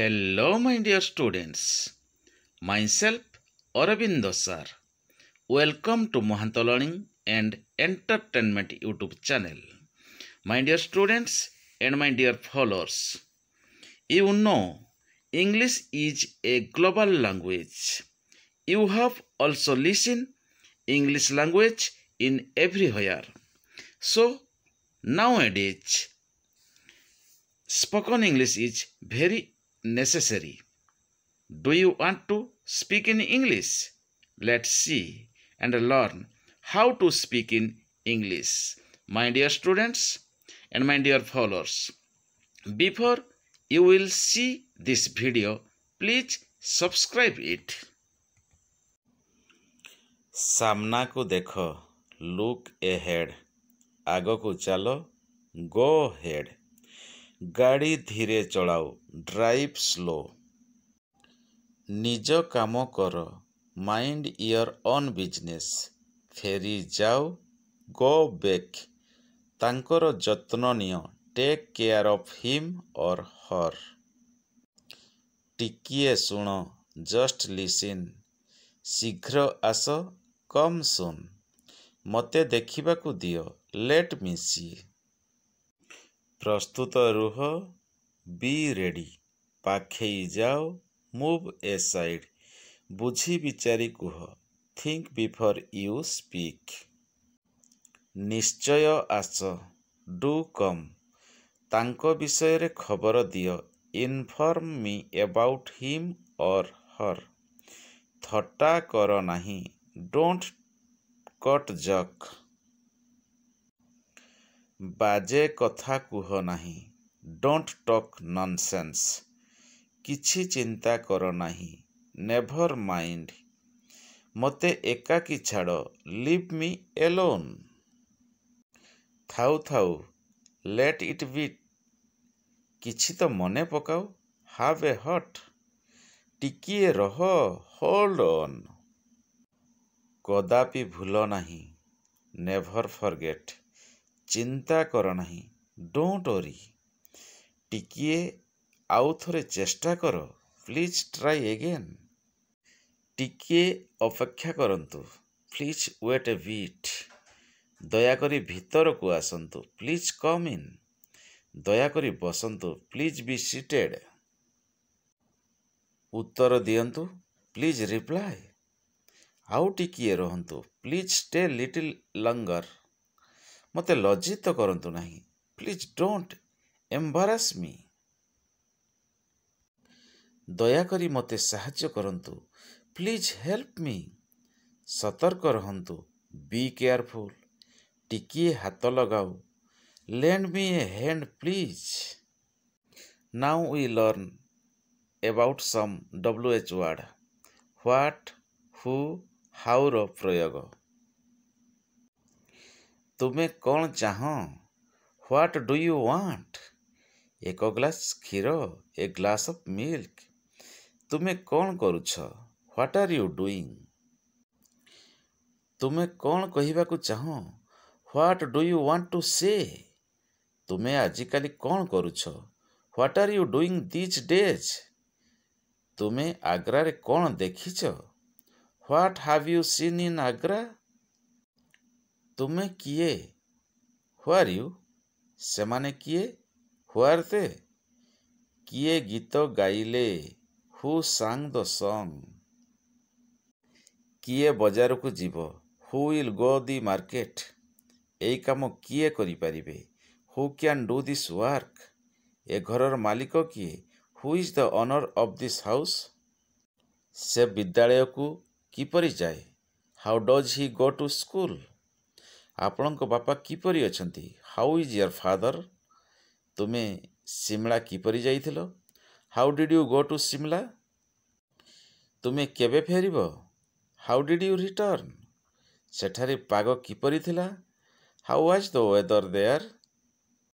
Hello, my dear students. Myself, Aurobindo sir. Welcome to Mohanto Learning and Entertainment YouTube channel. My dear students and my dear followers, you know English is a global language. You have also listened English language in everywhere. So, nowadays, spoken English is very necessary. Do you want to speak in English? Let's see and learn how to speak in English. My dear students and my dear followers, before you will see this video, please subscribe it. सामना को देखो look ahead. आगो को चलो go ahead. ଗାଡ଼ି ଧୀରେ ଚଳାଅ, drive slow. ନିଜ କାମ କର, ମାଇଣ୍ଡ ଇୟର୍ ଅନ୍ ବିଜନେସ୍। ଫେରି ଯାଅ, ଗୋ ବେକ୍ ତାଙ୍କର ଯତ୍ନ ନିଅ, take care of him or her. ଟିକିଏ ଶୁଣ, ଜଷ୍ଟ ଲିସିନ୍। ଶୀଘ୍ର ଆସ, କମ୍ ସୁନ୍। ମୋତେ ଦେଖିବାକୁ ଦିଅ, ଲେଟ୍ ମି ପ୍ରସ୍ତୁତ ରୁହ ବି ରେଡ଼ି ପାଖେଇ ଯାଅ ମୁଭ୍ ଏ ସାଇଡ୍ ବୁଝି ବିଚାରି କୁହ ଥିଙ୍କ ବିଫୋର୍ ୟୁ ସ୍ପିକ୍ ନିଶ୍ଚୟ ଆସ ଡୁ କମ୍ ତାଙ୍କ ବିଷୟରେ ଖବର ଦିଅ ଇନଫର୍ମ ମି ଏବାଉଟ୍ ହିମ୍ ଅର୍ ହର୍ ଥଟା କର ନାହିଁ ଡୋଣ୍ଟ କଟ୍ ଜକ୍ ବାଜେ କଥା କୁହ ନାହିଁ ଡୋଣ୍ଟ ଟକ୍ ନନ୍ସେନ୍ସ କିଛି ଚିନ୍ତା କର ନାହିଁ ନେଭର୍ ମାଇଣ୍ଡ ମୋତେ ଏକାକି ଛାଡ଼ ଲିଭ୍ ମି ଏଲୋନ୍ ଥାଉ ଥାଉ ଲେଟ୍ ଇଟ୍ ବି କିଛି ତ ମନେ ପକାଉ ହାଭ୍ ଏ ହଟ୍ ଟିକିଏ ରହ ହୋଲ୍ଡ ଅନ୍ କଦାପି ଭୁଲ ନାହିଁ ନେଭର୍ ଫର୍ଗେଟ୍ ଚିନ୍ତା କର ନାହିଁ ଡୋଣ୍ଟ ୱରି ଟିକିଏ ଆଉ ଥରେ ଚେଷ୍ଟା କର ପ୍ଲିଜ୍ ଟ୍ରାଏ ଏଗେନ୍ ଟିକିଏ ଅପେକ୍ଷା କରନ୍ତୁ ପ୍ଲିଜ୍ ୱେଟ୍ ଏ ବିଟ୍ ଦୟାକରି ଭିତରକୁ ଆସନ୍ତୁ ପ୍ଲିଜ୍ କମ୍ ଇନ୍ ଦୟାକରି ବସନ୍ତୁ ପ୍ଲିଜ୍ ବି ସିଟେଡ଼୍ ଉତ୍ତର ଦିଅନ୍ତୁ ପ୍ଲିଜ୍ ରିପ୍ଲାଏ ଆଉ ଟିକିଏ ରୁହନ୍ତୁ ପ୍ଲିଜ୍ ଷ୍ଟେ ଲିଟିଲ୍ ଲଙ୍ଗର୍ ମୋତେ ଲଜ୍ଜିତ କରନ୍ତୁ ନାହିଁ ପ୍ଲିଜ୍ ଡୋଣ୍ଟ ଏମ୍ବାରାସ୍ ମି ଦୟାକରି ମୋତେ ସାହାଯ୍ୟ କରନ୍ତୁ ପ୍ଲିଜ୍ ହେଲ୍ପ ମି ସତର୍କ ରହନ୍ତୁ ବି କେୟାରଫୁଲ୍ ଟିକିଏ ହାତ ଲଗାଉ lend me a hand please now we learn about some W H word what who how ପ୍ରୟୋଗ ତୁମେ କ'ଣ ଚାହଁ ହ୍ୱାଟ୍ ଡୁ ୟୁ ୱାଣ୍ଟ ଏକ ଗ୍ଲାସ୍ କ୍ଷୀର ଏ ଗ୍ଲାସ୍ ଅଫ୍ ମିଲ୍କ ତୁମେ କ'ଣ କରୁଛ ହ୍ୱାଟ୍ ଆର୍ ୟୁ ଡୁଇଂ ତୁମେ କ'ଣ କହିବାକୁ ଚାହଁ what do you want to say ତୁମେ ଆଜିକାଲି କ'ଣ କରୁଛ what are you doing these days ତୁମେ ଆଗ୍ରାରେ କ'ଣ ଦେଖିଛ what have you seen in Agra ତୁମେ କିଏ ହ୍ୱାର୍ ୟୁ ସେମାନେ କିଏ ହ୍ୱାର୍ ଦେ କିଏ ଗୀତ ଗାଇଲେ ହୁ ସାଙ୍ଗ୍ ଦ ସଙ୍ଗ୍ କିଏ ବଜାରକୁ ଯିବ ହୁ ୱିଲ୍ ଗୋ ଦି ମାର୍କେଟ୍ ଏଇ କାମ କିଏ କରିପାରିବେ who can do this work ଏ ଘରର ମାଲିକ କିଏ who is the owner of this house ସେ ବିଦ୍ୟାଳୟକୁ କିପରି ଯାଏ how does he go to school ଆପଣଙ୍କ ବାପା କିପରି ଅଛନ୍ତି ହାଉ ଇଜ୍ ୟର୍ ଫାଦର୍ ତୁମେ ସିମଳା କିପରି ଯାଇଥିଲ how did you go to Shimla ତୁମେ କେବେ ଫେରିବ ହାଉ ଡିଡ୍ ୟୁ ରିଟର୍ଣ୍ଣ ସେଠାରେ ପାଗ କିପରି ଥିଲା how was the weather their